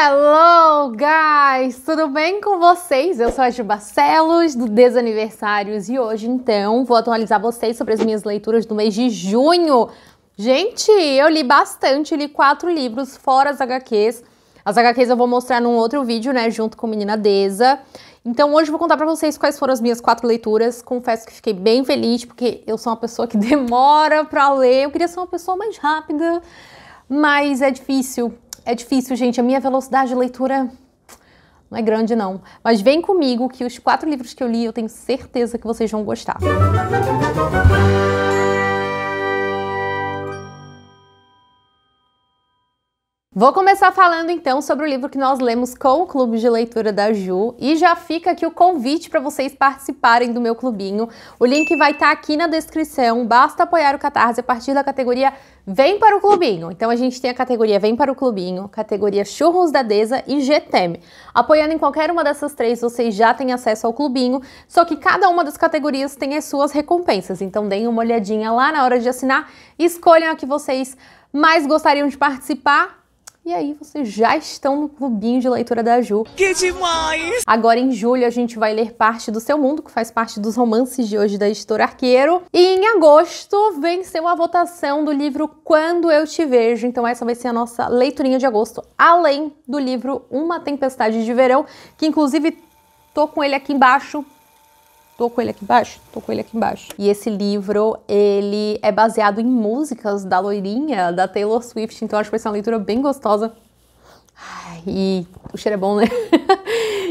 Hello, guys! Tudo bem com vocês? Eu sou a Ju do Desaniversários, e hoje, então, vou atualizar vocês sobre as minhas leituras do mês de junho. Gente, eu li bastante, li quatro livros, fora as HQs. As HQs eu vou mostrar num outro vídeo, né, junto com a Menina Deza. Então hoje eu vou contar pra vocês quais foram as minhas quatro leituras. Confesso que fiquei bem feliz, porque eu sou uma pessoa que demora pra ler. Eu queria ser uma pessoa mais rápida, mas é difícil é difícil, gente. A minha velocidade de leitura não é grande, não. Mas vem comigo que os quatro livros que eu li eu tenho certeza que vocês vão gostar. Música Vou começar falando então sobre o livro que nós lemos com o Clube de Leitura da Ju e já fica aqui o convite para vocês participarem do meu clubinho. O link vai estar tá aqui na descrição, basta apoiar o Catarse a partir da categoria Vem para o Clubinho. Então a gente tem a categoria Vem para o Clubinho, categoria Churros da Deza e GTM. Apoiando em qualquer uma dessas três, vocês já têm acesso ao clubinho, só que cada uma das categorias tem as suas recompensas, então deem uma olhadinha lá na hora de assinar, escolham a que vocês mais gostariam de participar e aí vocês já estão no clubinho de leitura da Ju. Que demais! Agora em julho a gente vai ler parte do Seu Mundo, que faz parte dos romances de hoje da editora Arqueiro. E em agosto venceu a votação do livro Quando Eu Te Vejo. Então essa vai ser a nossa leiturinha de agosto, além do livro Uma Tempestade de Verão, que inclusive tô com ele aqui embaixo tô com ele aqui embaixo, tô com ele aqui embaixo. E esse livro, ele é baseado em músicas da loirinha, da Taylor Swift, então acho que vai ser uma leitura bem gostosa. Ai, e o cheiro é bom, né?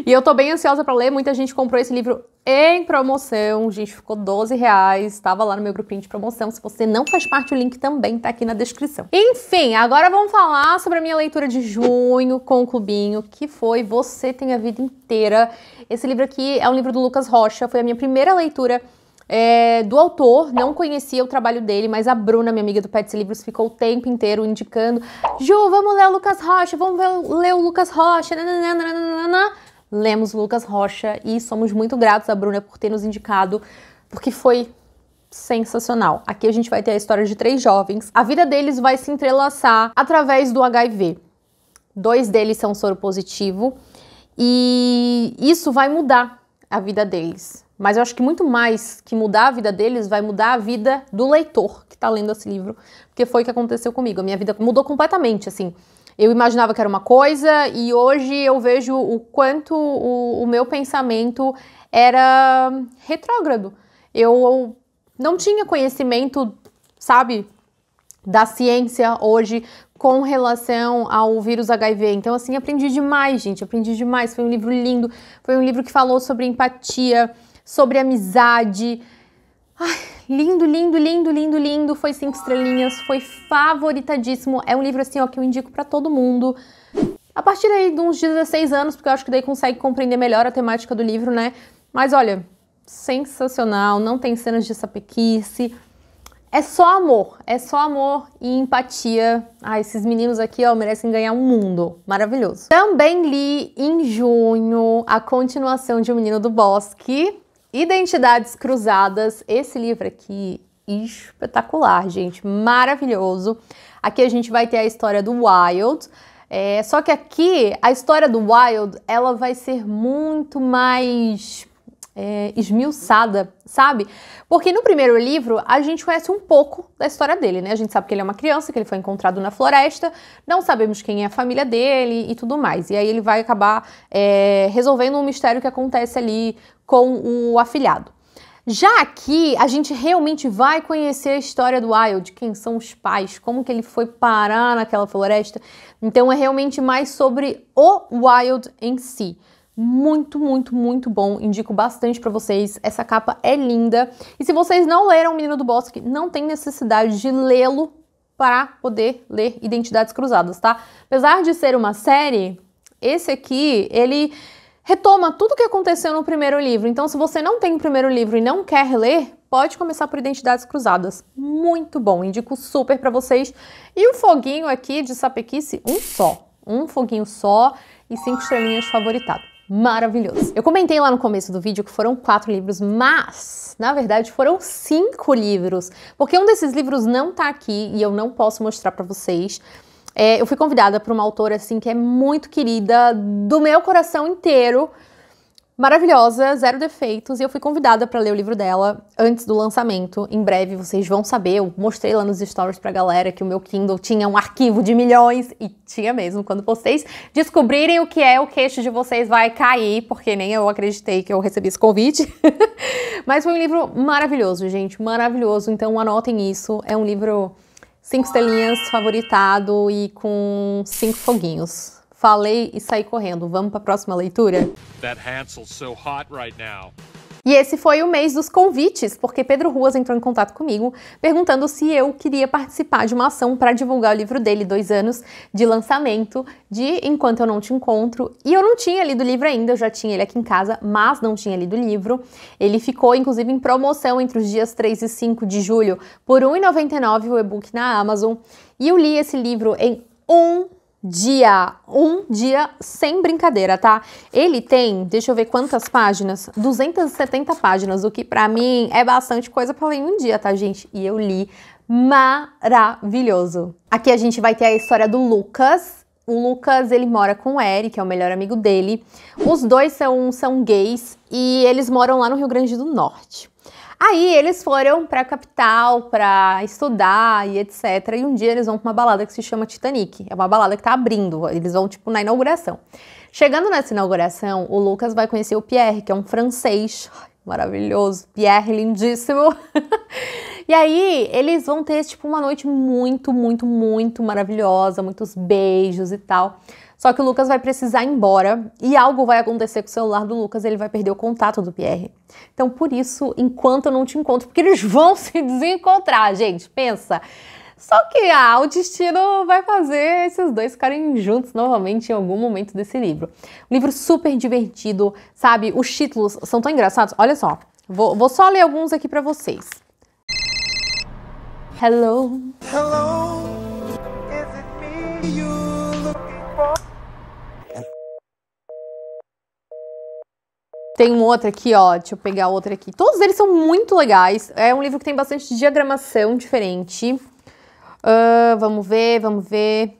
E eu tô bem ansiosa para ler. Muita gente comprou esse livro em promoção, gente, ficou 12 reais, Tava lá no meu grupinho de promoção, se você não faz parte, o link também tá aqui na descrição. Enfim, agora vamos falar sobre a minha leitura de junho com o Cubinho, que foi Você Tem a Vida Inteira. Esse livro aqui é um livro do Lucas Rocha, foi a minha primeira leitura é, do autor, não conhecia o trabalho dele, mas a Bruna, minha amiga do Pets Livros, ficou o tempo inteiro indicando, Ju, vamos ler o Lucas Rocha, vamos ler o Lucas Rocha, nananana lemos Lucas Rocha e somos muito gratos a Bruna por ter nos indicado, porque foi sensacional. Aqui a gente vai ter a história de três jovens. A vida deles vai se entrelaçar através do HIV. Dois deles são soro positivo e isso vai mudar a vida deles. Mas eu acho que muito mais que mudar a vida deles vai mudar a vida do leitor que está lendo esse livro, porque foi o que aconteceu comigo. A minha vida mudou completamente, assim eu imaginava que era uma coisa e hoje eu vejo o quanto o, o meu pensamento era retrógrado. Eu não tinha conhecimento, sabe, da ciência hoje com relação ao vírus HIV. Então, assim, aprendi demais, gente, aprendi demais. Foi um livro lindo, foi um livro que falou sobre empatia, sobre amizade. Ai, Lindo, lindo, lindo, lindo, lindo. Foi cinco estrelinhas, foi favoritadíssimo. É um livro assim, ó, que eu indico para todo mundo. A partir aí de uns 16 anos, porque eu acho que daí consegue compreender melhor a temática do livro, né? Mas olha, sensacional, não tem cenas de sapequice. É só amor, é só amor e empatia. Ah, esses meninos aqui, ó, merecem ganhar um mundo. Maravilhoso. Também li em junho a continuação de O Menino do Bosque, Identidades Cruzadas, esse livro aqui espetacular, gente, maravilhoso. Aqui a gente vai ter a história do Wild. É, só que aqui a história do Wild ela vai ser muito mais é, esmiuçada, sabe? Porque no primeiro livro a gente conhece um pouco da história dele, né? A gente sabe que ele é uma criança, que ele foi encontrado na floresta, não sabemos quem é a família dele e tudo mais. E aí ele vai acabar é, resolvendo um mistério que acontece ali com o afilhado. Já aqui, a gente realmente vai conhecer a história do Wild, quem são os pais, como que ele foi parar naquela floresta. Então é realmente mais sobre o Wild em si muito, muito, muito bom. Indico bastante para vocês. Essa capa é linda. E se vocês não leram O Menino do Bosque, não tem necessidade de lê-lo para poder ler Identidades Cruzadas, tá? Apesar de ser uma série, esse aqui, ele retoma tudo o que aconteceu no primeiro livro. Então, se você não tem o primeiro livro e não quer ler, pode começar por Identidades Cruzadas. Muito bom, indico super para vocês. E o foguinho aqui de Sapequice, um só. Um foguinho só e cinco estrelinhas favoritado maravilhoso. Eu comentei lá no começo do vídeo que foram quatro livros, mas na verdade foram cinco livros, porque um desses livros não tá aqui e eu não posso mostrar para vocês. É, eu fui convidada por uma autora assim que é muito querida do meu coração inteiro maravilhosa, zero defeitos, e eu fui convidada para ler o livro dela antes do lançamento. Em breve vocês vão saber, eu mostrei lá nos stories pra galera que o meu Kindle tinha um arquivo de milhões, e tinha mesmo. Quando vocês descobrirem o que é, o queixo de vocês vai cair, porque nem eu acreditei que eu recebi esse convite. Mas foi um livro maravilhoso, gente, maravilhoso. Então anotem isso, é um livro cinco estrelinhas favoritado e com cinco foguinhos falei e saí correndo. Vamos para a próxima leitura? That Hansel's so hot right now. E esse foi o mês dos convites, porque Pedro Ruas entrou em contato comigo perguntando se eu queria participar de uma ação para divulgar o livro dele, dois anos de lançamento de Enquanto Eu Não Te Encontro. E eu não tinha lido o livro ainda, eu já tinha ele aqui em casa, mas não tinha lido o livro. Ele ficou, inclusive, em promoção entre os dias 3 e 5 de julho por R$ 1,99 o e-book na Amazon. E eu li esse livro em um dia 1, um dia sem brincadeira, tá? Ele tem, deixa eu ver quantas páginas, 270 páginas, o que para mim é bastante coisa para ler em um dia, tá, gente? E eu li maravilhoso. Aqui a gente vai ter a história do Lucas. O Lucas, ele mora com o Eric, que é o melhor amigo dele. Os dois são, são gays e eles moram lá no Rio Grande do Norte. Aí eles foram para a capital para estudar e etc. E um dia eles vão para uma balada que se chama Titanic. É uma balada que tá abrindo, eles vão tipo na inauguração. Chegando nessa inauguração, o Lucas vai conhecer o Pierre, que é um francês maravilhoso, Pierre lindíssimo. e aí eles vão ter tipo uma noite muito, muito, muito maravilhosa, muitos beijos e tal. Só que o Lucas vai precisar ir embora e algo vai acontecer com o celular do Lucas, ele vai perder o contato do Pierre. Então, por isso, enquanto eu não te encontro, porque eles vão se desencontrar, gente, pensa. Só que ah, o destino vai fazer esses dois ficarem juntos novamente em algum momento desse livro. Um livro super divertido, sabe? Os títulos são tão engraçados. Olha só, vou, vou só ler alguns aqui para vocês. Hello. Hello. Tem um outro aqui, ó, deixa eu pegar outro aqui. Todos eles são muito legais. É um livro que tem bastante diagramação diferente. Uh, vamos ver, vamos ver.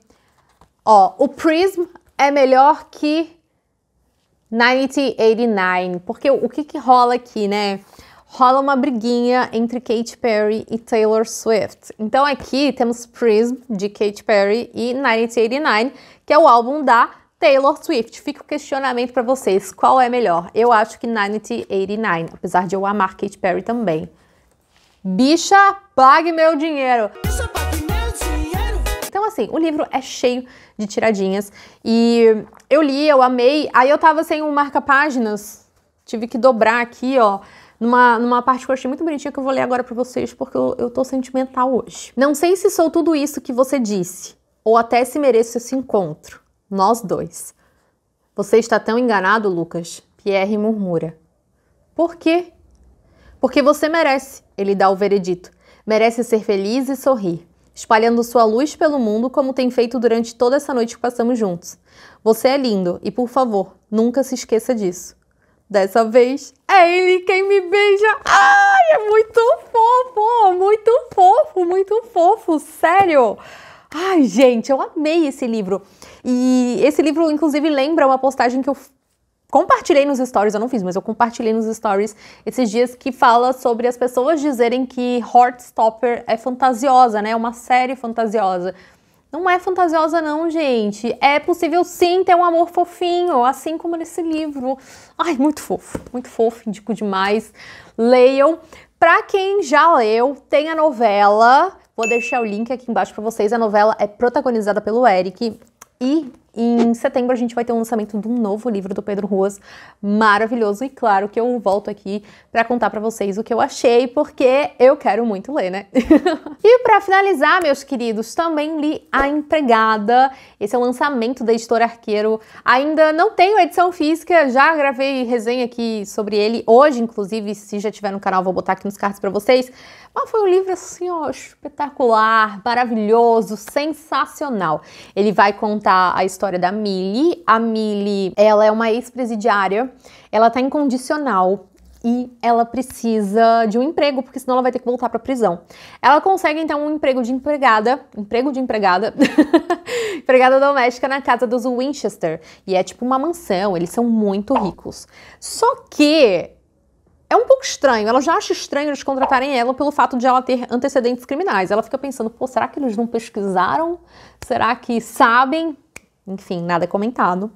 Ó, o Prism é melhor que 1989, porque o que, que rola aqui, né? Rola uma briguinha entre Katy Perry e Taylor Swift. Então aqui temos Prism de Katy Perry e 1989, que é o álbum da Taylor Swift, fica o questionamento para vocês, qual é melhor? Eu acho que 1989, apesar de eu amar Katy Perry também. Bicha, pague meu dinheiro! Bicha, pague meu dinheiro! Então assim, o livro é cheio de tiradinhas e eu li, eu amei, aí eu tava sem o um marca-páginas, tive que dobrar aqui, ó, numa, numa parte que eu achei muito bonitinha que eu vou ler agora pra vocês, porque eu, eu tô sentimental hoje. Não sei se sou tudo isso que você disse, ou até se mereço esse encontro. Nós dois. Você está tão enganado, Lucas, Pierre murmura. Por quê? Porque você merece, ele dá o veredito. Merece ser feliz e sorrir, espalhando sua luz pelo mundo como tem feito durante toda essa noite que passamos juntos. Você é lindo e, por favor, nunca se esqueça disso. Dessa vez é ele quem me beija. Ai, é muito fofo, muito fofo, muito fofo, sério. Ai, gente, eu amei esse livro. E esse livro, inclusive, lembra uma postagem que eu compartilhei nos stories, eu não fiz, mas eu compartilhei nos stories esses dias que fala sobre as pessoas dizerem que Heartstopper é fantasiosa, né? É uma série fantasiosa. Não é fantasiosa não, gente. É possível sim ter um amor fofinho, assim como nesse livro. Ai, muito fofo, muito fofo, indico demais. Leiam. Pra quem já leu, tem a novela Vou deixar o link aqui embaixo para vocês. A novela é protagonizada pelo Eric e em setembro a gente vai ter um lançamento de um novo livro do Pedro Ruas, maravilhoso e claro que eu volto aqui para contar para vocês o que eu achei, porque eu quero muito ler, né? e para finalizar, meus queridos, também li A Empregada. Esse é o lançamento da editora Arqueiro. Ainda não tenho edição física, já gravei resenha aqui sobre ele hoje, inclusive, se já tiver no canal, vou botar aqui nos cards para vocês. Mas foi um livro assim, ó, espetacular, maravilhoso, sensacional. Ele vai contar a história história da Millie. A Millie, ela é uma ex-presidiária, ela tá incondicional e ela precisa de um emprego, porque senão ela vai ter que voltar para prisão. Ela consegue então um emprego de empregada, emprego de empregada, empregada doméstica na casa dos Winchester, e é tipo uma mansão, eles são muito ricos. Só que é um pouco estranho. Ela já acha estranho eles contratarem ela pelo fato de ela ter antecedentes criminais. Ela fica pensando, pô, será que eles não pesquisaram? Será que sabem? enfim, nada é comentado.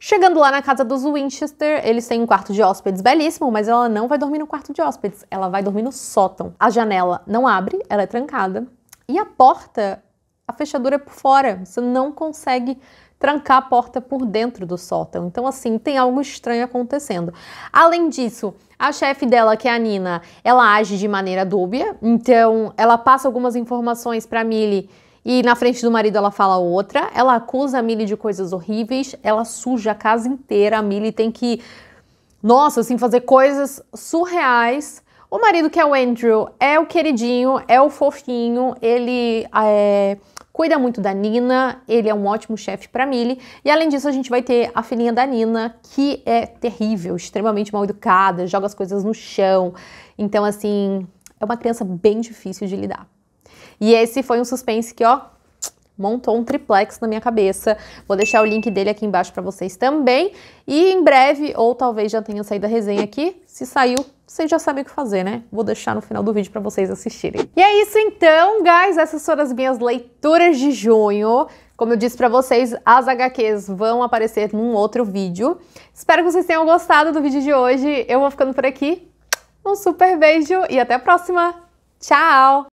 Chegando lá na casa dos Winchester, eles têm um quarto de hóspedes belíssimo, mas ela não vai dormir no quarto de hóspedes, ela vai dormir no sótão. A janela não abre, ela é trancada, e a porta, a fechadura é por fora, você não consegue trancar a porta por dentro do sótão. Então, assim, tem algo estranho acontecendo. Além disso, a chefe dela, que é a Nina, ela age de maneira dúbia, então ela passa algumas informações para Millie e na frente do marido ela fala outra, ela acusa a Millie de coisas horríveis, ela suja a casa inteira, a Millie tem que, nossa, assim, fazer coisas surreais. O marido que é o Andrew é o queridinho, é o fofinho, ele é, cuida muito da Nina, ele é um ótimo chefe para Millie. E além disso, a gente vai ter a filhinha da Nina, que é terrível, extremamente mal educada, joga as coisas no chão. Então, assim, é uma criança bem difícil de lidar. E esse foi um suspense que, ó, montou um triplex na minha cabeça. Vou deixar o link dele aqui embaixo para vocês também. E em breve, ou talvez já tenha saído a resenha aqui, se saiu, vocês já sabem o que fazer, né? Vou deixar no final do vídeo para vocês assistirem. E é isso então, guys, essas foram as minhas leituras de junho. Como eu disse para vocês, as HQs vão aparecer num outro vídeo. Espero que vocês tenham gostado do vídeo de hoje. Eu vou ficando por aqui. Um super beijo e até a próxima. Tchau!